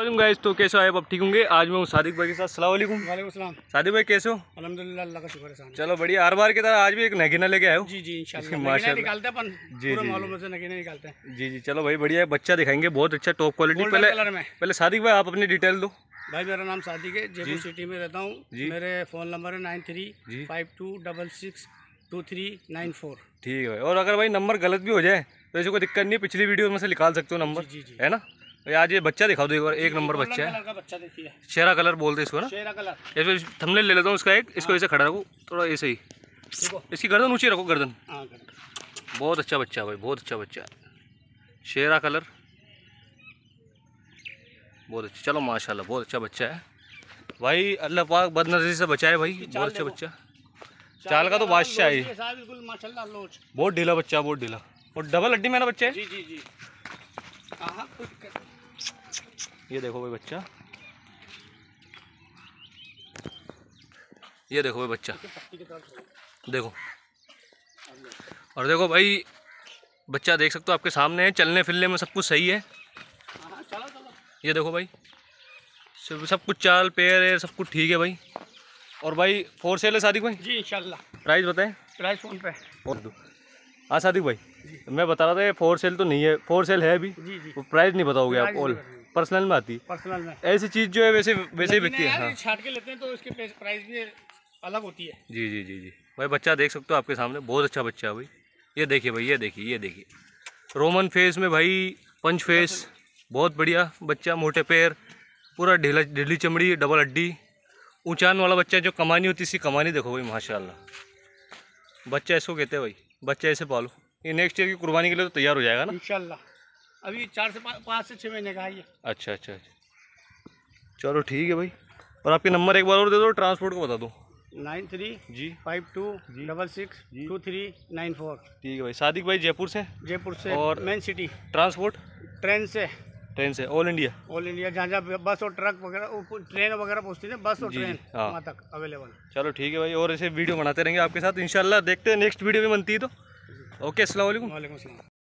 Guys तो कैसे आए आप ठीक होंगे आज मैं हूँ सादिक भाई के साथ सलाम वालेकुम सादिक भाई कैसे हो अलहमदुल्ला अल्लाह का शुक्र है चलो बढ़िया हर बार की तरह आज भी एक नगीना लेके आए हो जी जी माशा निकालते हैं जी जी मालूम से नगीना निकालते हैं जी जी चलो भाई बढ़िया बच्चा दिखाएंगे बहुत अच्छा टॉप क्वालिटी पहले पहले सादिक भाई आप अपनी डिटेल दो भाई मेरा नाम सादिक है जयपुर सिटी में रहता हूँ मेरे फ़ोन नंबर है nine three five two double six two three nine four ठीक है और अगर भाई नंबर गलत भी हो जाए तो ऐसे कोई दिक्कत नहीं पिछली वीडियो में से निकाल सकते हो नंबर है ना आज तो ये बच्चा दिखा दो एक बार एक नंबर बच्चा है शेरा कलर बोलते इसको ना शेरा कलर थमले ले लेता हूँ उसका एक इसको हाँ। ऐसे खड़ा रखो थोड़ा ऐसे ही इसकी गर्दन ऊँची रखो हाँ, गर्दन बहुत अच्छा बच्चा भाई बहुत अच्छा बच्चा शेरा कलर बहुत अच्छा चलो माशाल्लाह बहुत अच्छा बच्चा है भाई अल्लाह पाक बदनजरी से बचाए भाई बहुत अच्छा बच्चा चाल का तो बादशाह है बहुत ढीला बच्चा बहुत ढीला और डबल हड्डी मेरा बच्चा है जी जी जी ये देखो भाई बच्चा ये देखो भाई बच्चा देखो और देखो भाई बच्चा देख सकते हो आपके सामने है चलने फिरने में सब कुछ सही है ये देखो भाई सब सब कुछ चाल पैर है सब कुछ ठीक है भाई और भाई फोर सेल है सादिक भाई जी इंशाल्लाह प्राइस बताएं प्राइस फोन पे और दो हाँ सादिक भाई मैं बता रहा था फोर सेल तो नहीं है फोर सेल है अभी जी जी प्राइस नहीं बताओगे आप ऑल पर्सनल में आती पर्सनल में ऐसी चीज़ जो है वैसे वैसे ही बिकती है हाँ। छाट के लेते हैं तो इसके प्राइस भी अलग होती है जी जी जी जी भाई बच्चा देख सकते हो आपके सामने बहुत अच्छा बच्चा है भाई ये देखिए भाई ये देखिए ये देखिए रोमन फेस में भाई पंच फेस बहुत बढ़िया बच्चा मोटे पैर पूरा ढीला ढीली चमड़ी डबल हड्डी ऊँचान वाला बच्चा जो कमानी होती इसकी कमानी देखो भाई माशाल्लाह बच्चा इसको कहते हैं भाई बच्चा ऐसे पालो ये नेक्स्ट ईयर की कुर्बानी के लिए तो तैयार हो जाएगा ना इंशाल्लाह अभी चार से पाँच से छः महीने का आइए ये अच्छा अच्छा अच्छा चलो ठीक है भाई और आपके नंबर एक बार और दे दो ट्रांसपोर्ट को बता दो नाइन थ्री जी फाइव टू जी double six two three nine four ठीक है भाई सादिक भाई जयपुर से जयपुर से और मेन सिटी ट्रांसपोर्ट ट्रेन से ट्रेन से ऑल इंडिया ऑल इंडिया जहाँ जहाँ बस और ट्रक वगैरह ट्रेन वगैरह पहुँचती है बस और ट्रेन हाँ। वहाँ तक अवेलेबल चलो ठीक है भाई और ऐसे वीडियो बनाते रहेंगे आपके साथ इनशाला देखते हैं नेक्स्ट वीडियो भी बनती है तो ओके असलम वाईक